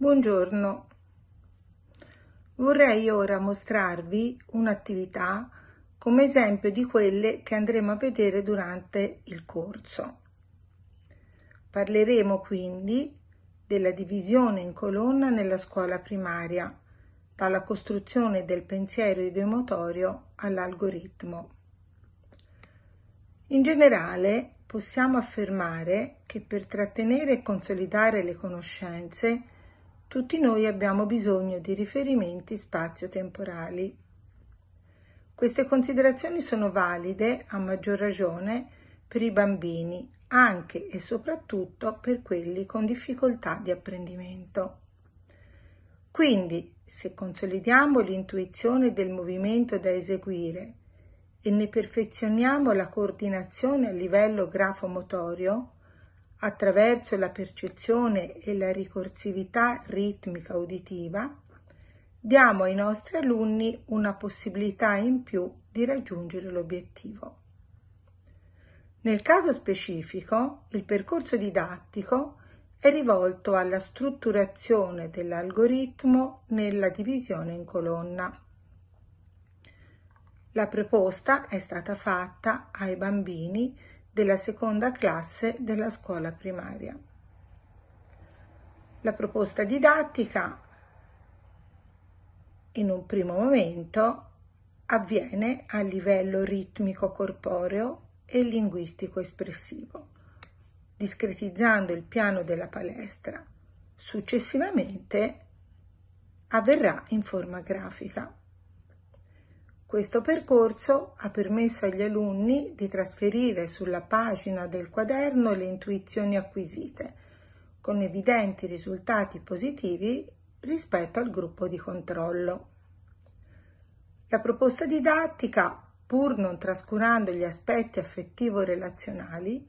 Buongiorno, vorrei ora mostrarvi un'attività come esempio di quelle che andremo a vedere durante il corso. Parleremo quindi della divisione in colonna nella scuola primaria, dalla costruzione del pensiero ideomotorio all'algoritmo. In generale possiamo affermare che per trattenere e consolidare le conoscenze tutti noi abbiamo bisogno di riferimenti spazio-temporali. Queste considerazioni sono valide, a maggior ragione, per i bambini, anche e soprattutto per quelli con difficoltà di apprendimento. Quindi, se consolidiamo l'intuizione del movimento da eseguire e ne perfezioniamo la coordinazione a livello grafo-motorio, attraverso la percezione e la ricorsività ritmica uditiva, diamo ai nostri alunni una possibilità in più di raggiungere l'obiettivo. Nel caso specifico, il percorso didattico è rivolto alla strutturazione dell'algoritmo nella divisione in colonna. La proposta è stata fatta ai bambini della seconda classe della scuola primaria. La proposta didattica in un primo momento avviene a livello ritmico corporeo e linguistico espressivo, discretizzando il piano della palestra. Successivamente avverrà in forma grafica. Questo percorso ha permesso agli alunni di trasferire sulla pagina del quaderno le intuizioni acquisite, con evidenti risultati positivi rispetto al gruppo di controllo. La proposta didattica, pur non trascurando gli aspetti affettivo-relazionali,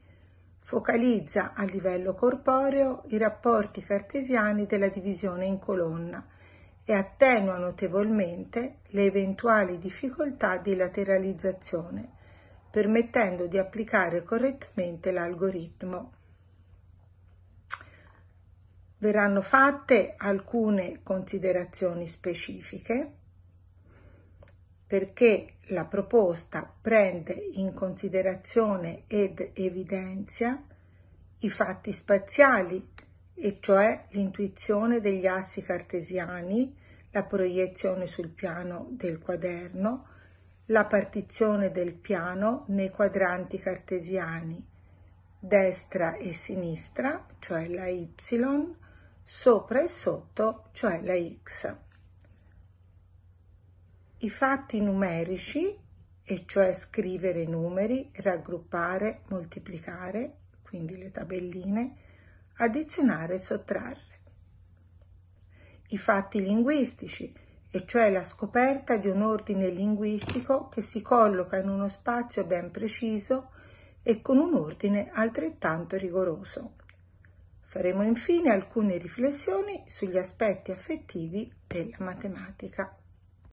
focalizza a livello corporeo i rapporti cartesiani della divisione in colonna – e attenua notevolmente le eventuali difficoltà di lateralizzazione, permettendo di applicare correttamente l'algoritmo. Verranno fatte alcune considerazioni specifiche perché la proposta prende in considerazione ed evidenzia i fatti spaziali e cioè l'intuizione degli assi cartesiani, la proiezione sul piano del quaderno, la partizione del piano nei quadranti cartesiani destra e sinistra, cioè la y, sopra e sotto, cioè la x. I fatti numerici, e cioè scrivere numeri, raggruppare, moltiplicare, quindi le tabelline, addizionare e sottrarre. I fatti linguistici, e cioè la scoperta di un ordine linguistico che si colloca in uno spazio ben preciso e con un ordine altrettanto rigoroso. Faremo infine alcune riflessioni sugli aspetti affettivi della matematica.